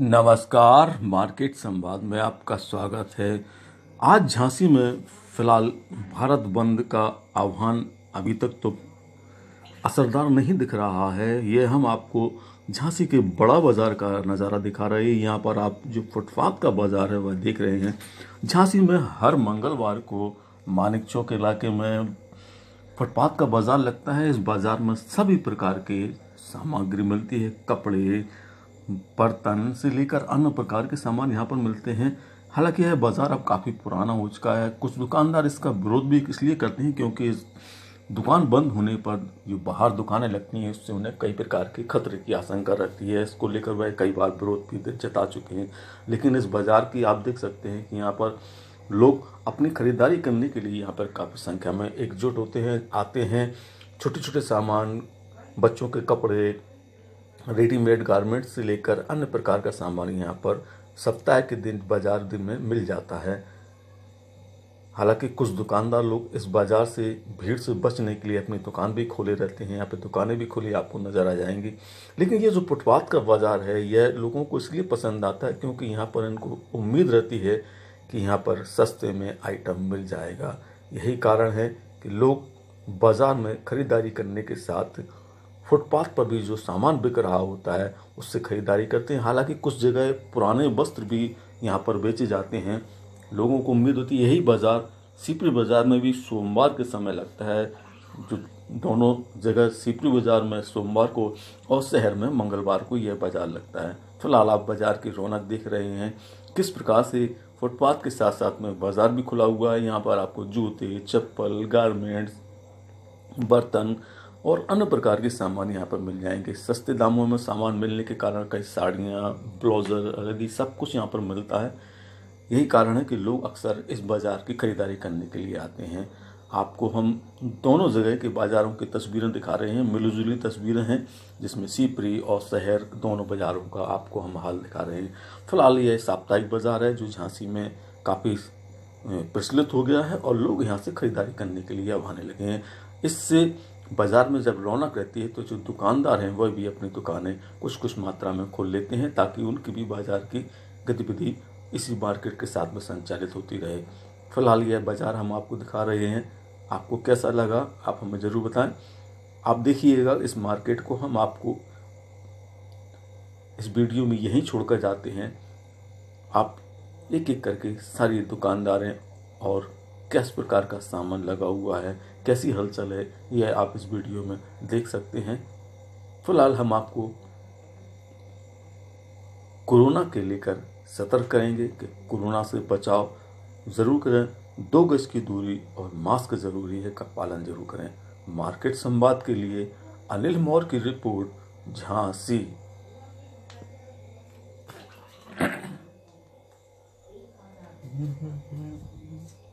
नमस्कार मार्केट संवाद में आपका स्वागत है आज झांसी में फिलहाल भारत बंद का आह्वान अभी तक तो असरदार नहीं दिख रहा है ये हम आपको झांसी के बड़ा बाज़ार का नज़ारा दिखा रहे हैं यहाँ पर आप जो फुटपाथ का बाज़ार है वह देख रहे हैं झांसी में हर मंगलवार को मानिक चौक इलाके में फुटपाथ का बाज़ार लगता है इस बाज़ार में सभी प्रकार के सामग्री मिलती है कपड़े बर्तन से लेकर अन्य प्रकार के सामान यहाँ पर मिलते हैं हालांकि यह बाज़ार अब काफ़ी पुराना हो चुका है कुछ दुकानदार इसका विरोध भी इसलिए करते हैं क्योंकि इस दुकान बंद होने पर जो बाहर दुकानें लगती हैं उससे उन्हें कई प्रकार के खतरे की आशंका रहती है इसको लेकर वह कई बार विरोध भी जता चुके हैं लेकिन इस बाज़ार की आप देख सकते हैं कि यहाँ पर लोग अपनी खरीदारी करने के लिए यहाँ पर काफ़ी संख्या में एकजुट होते हैं आते हैं छोटे छोटे सामान बच्चों के कपड़े रेडीमेड गारमेंट्स से लेकर अन्य प्रकार का सामान यहाँ पर सप्ताह के दिन बाजार दिन में मिल जाता है हालांकि कुछ दुकानदार लोग इस बाज़ार से भीड़ से बचने के लिए अपनी दुकान भी खोले रहते हैं यहाँ पे दुकानें भी खुली आपको नज़र आ जाएंगी लेकिन ये जो फुटपाथ का बाज़ार है यह लोगों को इसलिए पसंद आता है क्योंकि यहाँ पर इनको उम्मीद रहती है कि यहाँ पर सस्ते में आइटम मिल जाएगा यही कारण है कि लोग बाज़ार में ख़रीदारी करने के साथ फुटपाथ पर भी जो सामान बिक रहा होता है उससे खरीदारी करते हैं हालांकि कुछ जगह पुराने वस्त्र भी यहाँ पर बेचे जाते हैं लोगों को उम्मीद होती है यही बाज़ार सीपरी बाज़ार में भी सोमवार के समय लगता है जो दोनों जगह सीपरी बाज़ार में सोमवार को और शहर में मंगलवार को यह बाज़ार लगता है फिलहाल आप बाज़ार की रौनक देख रहे हैं किस प्रकार से फुटपाथ के साथ साथ में बाज़ार भी खुला हुआ है यहाँ पर आपको जूते चप्पल गारमेंट्स बर्तन और अन्य प्रकार के सामान यहाँ पर मिल जाएंगे सस्ते दामों में सामान मिलने के कारण कई साड़ियाँ ब्लाउज़र आदि सब कुछ यहाँ पर मिलता है यही कारण है कि लोग अक्सर इस बाज़ार की ख़रीदारी करने के लिए आते हैं आपको हम दोनों जगह के बाज़ारों की तस्वीरें दिखा रहे हैं मिलजुली तस्वीरें हैं जिसमें सीपरी और शहर दोनों बाज़ारों का आपको हम हाल दिखा रहे हैं फिलहाल यह साप्ताहिक बाज़ार है जो झांसी में काफ़ी प्रचलित हो गया है और लोग यहाँ से ख़रीदारी करने के लिए अब आने लगे हैं इससे बाज़ार में जब रौनक रहती है तो जो दुकानदार हैं वह भी अपनी दुकानें कुछ कुछ मात्रा में खोल लेते हैं ताकि उनकी भी बाज़ार की गतिविधि इसी मार्केट के साथ में संचालित होती रहे फिलहाल यह बाज़ार हम आपको दिखा रहे हैं आपको कैसा लगा आप हमें ज़रूर बताएं आप देखिएगा इस मार्केट को हम आपको इस वीडियो में यहीं छोड़कर जाते हैं आप एक एक करके सारी दुकानदारें और किस प्रकार का सामान लगा हुआ है कैसी हलचल है यह आप इस वीडियो में देख सकते हैं फिलहाल हम आपको कोरोना के लेकर सतर्क करेंगे कि कोरोना से बचाव ज़रूर करें दो गज की दूरी और मास्क जरूरी है का पालन जरूर करें मार्केट संवाद के लिए अनिल मौर की रिपोर्ट झांसी Mm-hmm.